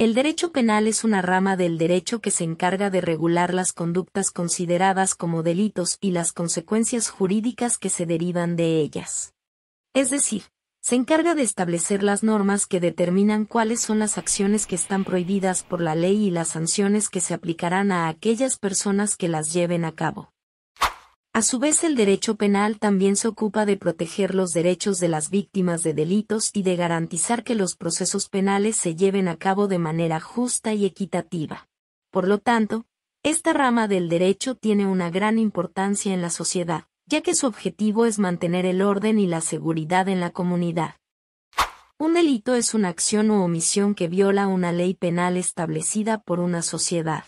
El derecho penal es una rama del derecho que se encarga de regular las conductas consideradas como delitos y las consecuencias jurídicas que se derivan de ellas. Es decir, se encarga de establecer las normas que determinan cuáles son las acciones que están prohibidas por la ley y las sanciones que se aplicarán a aquellas personas que las lleven a cabo. A su vez el derecho penal también se ocupa de proteger los derechos de las víctimas de delitos y de garantizar que los procesos penales se lleven a cabo de manera justa y equitativa. Por lo tanto, esta rama del derecho tiene una gran importancia en la sociedad, ya que su objetivo es mantener el orden y la seguridad en la comunidad. Un delito es una acción u omisión que viola una ley penal establecida por una sociedad.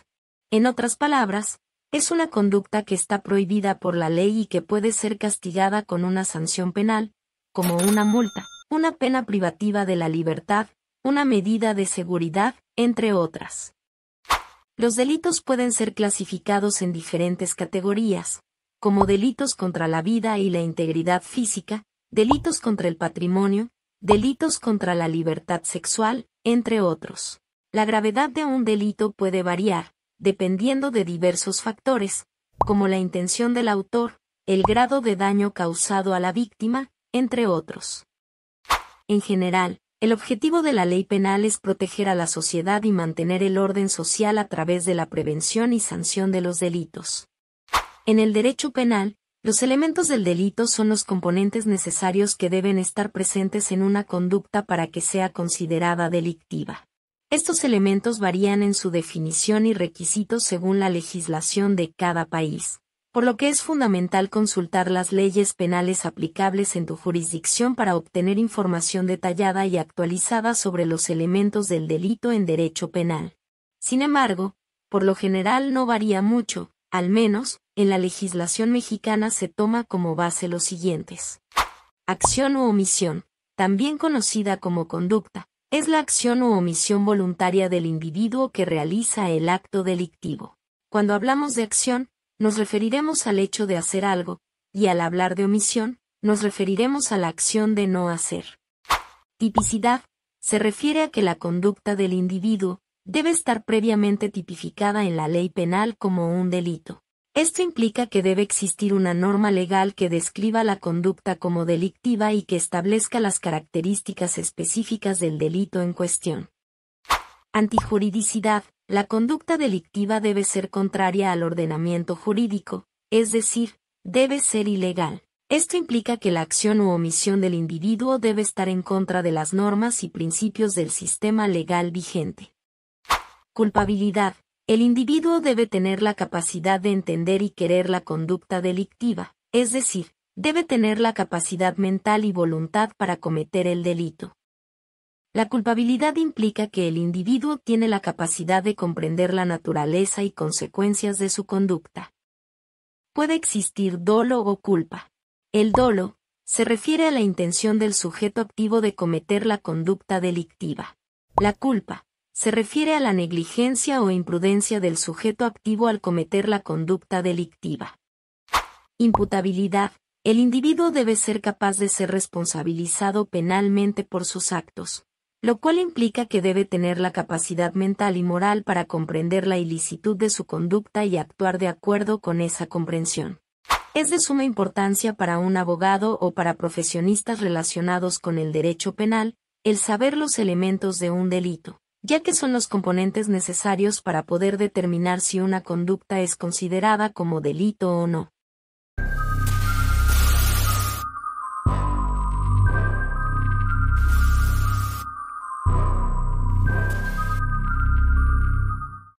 En otras palabras, es una conducta que está prohibida por la ley y que puede ser castigada con una sanción penal, como una multa, una pena privativa de la libertad, una medida de seguridad, entre otras. Los delitos pueden ser clasificados en diferentes categorías, como delitos contra la vida y la integridad física, delitos contra el patrimonio, delitos contra la libertad sexual, entre otros. La gravedad de un delito puede variar, dependiendo de diversos factores, como la intención del autor, el grado de daño causado a la víctima, entre otros. En general, el objetivo de la ley penal es proteger a la sociedad y mantener el orden social a través de la prevención y sanción de los delitos. En el derecho penal, los elementos del delito son los componentes necesarios que deben estar presentes en una conducta para que sea considerada delictiva. Estos elementos varían en su definición y requisitos según la legislación de cada país, por lo que es fundamental consultar las leyes penales aplicables en tu jurisdicción para obtener información detallada y actualizada sobre los elementos del delito en derecho penal. Sin embargo, por lo general no varía mucho, al menos, en la legislación mexicana se toma como base los siguientes. Acción u omisión, también conocida como conducta, es la acción u omisión voluntaria del individuo que realiza el acto delictivo. Cuando hablamos de acción, nos referiremos al hecho de hacer algo, y al hablar de omisión, nos referiremos a la acción de no hacer. Tipicidad, se refiere a que la conducta del individuo debe estar previamente tipificada en la ley penal como un delito. Esto implica que debe existir una norma legal que describa la conducta como delictiva y que establezca las características específicas del delito en cuestión. Antijuridicidad. La conducta delictiva debe ser contraria al ordenamiento jurídico, es decir, debe ser ilegal. Esto implica que la acción u omisión del individuo debe estar en contra de las normas y principios del sistema legal vigente. Culpabilidad. El individuo debe tener la capacidad de entender y querer la conducta delictiva, es decir, debe tener la capacidad mental y voluntad para cometer el delito. La culpabilidad implica que el individuo tiene la capacidad de comprender la naturaleza y consecuencias de su conducta. Puede existir dolo o culpa. El dolo se refiere a la intención del sujeto activo de cometer la conducta delictiva. La culpa se refiere a la negligencia o imprudencia del sujeto activo al cometer la conducta delictiva. Imputabilidad. El individuo debe ser capaz de ser responsabilizado penalmente por sus actos, lo cual implica que debe tener la capacidad mental y moral para comprender la ilicitud de su conducta y actuar de acuerdo con esa comprensión. Es de suma importancia para un abogado o para profesionistas relacionados con el derecho penal, el saber los elementos de un delito, ya que son los componentes necesarios para poder determinar si una conducta es considerada como delito o no.